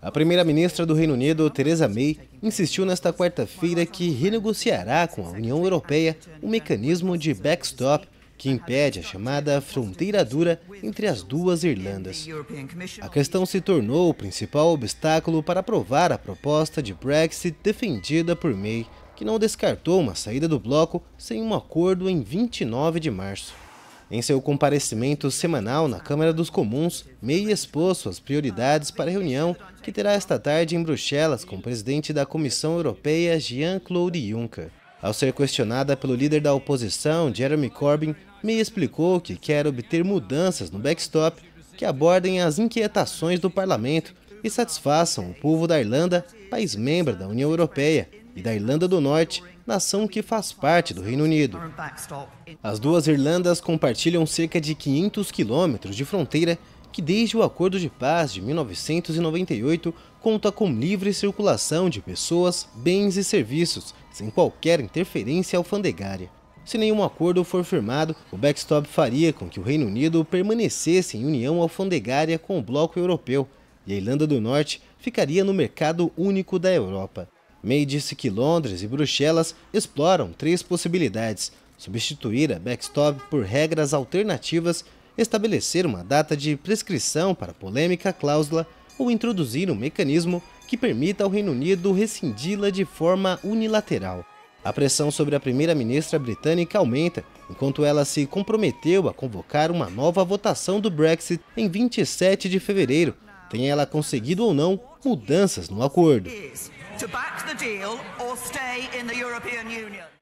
A primeira-ministra do Reino Unido, Theresa May, insistiu nesta quarta-feira que renegociará com a União Europeia o um mecanismo de backstop que impede a chamada fronteira dura entre as duas Irlandas. A questão se tornou o principal obstáculo para aprovar a proposta de Brexit defendida por May, que não descartou uma saída do bloco sem um acordo em 29 de março. Em seu comparecimento semanal na Câmara dos Comuns, May expôs suas prioridades para a reunião que terá esta tarde em Bruxelas com o presidente da Comissão Europeia, Jean-Claude Juncker. Ao ser questionada pelo líder da oposição, Jeremy Corbyn, May explicou que quer obter mudanças no backstop que abordem as inquietações do parlamento e satisfaçam o povo da Irlanda, país membro da União Europeia, e da Irlanda do Norte, nação que faz parte do Reino Unido. As duas Irlandas compartilham cerca de 500 quilômetros de fronteira que desde o Acordo de Paz de 1998 conta com livre circulação de pessoas, bens e serviços, sem qualquer interferência alfandegária. Se nenhum acordo for firmado, o backstop faria com que o Reino Unido permanecesse em união alfandegária com o bloco europeu e a Irlanda do Norte ficaria no mercado único da Europa. May disse que Londres e Bruxelas exploram três possibilidades: substituir a backstop por regras alternativas, estabelecer uma data de prescrição para a polêmica cláusula ou introduzir um mecanismo que permita ao Reino Unido rescindi-la de forma unilateral. A pressão sobre a primeira-ministra britânica aumenta, enquanto ela se comprometeu a convocar uma nova votação do Brexit em 27 de fevereiro, tenha ela conseguido ou não mudanças no acordo.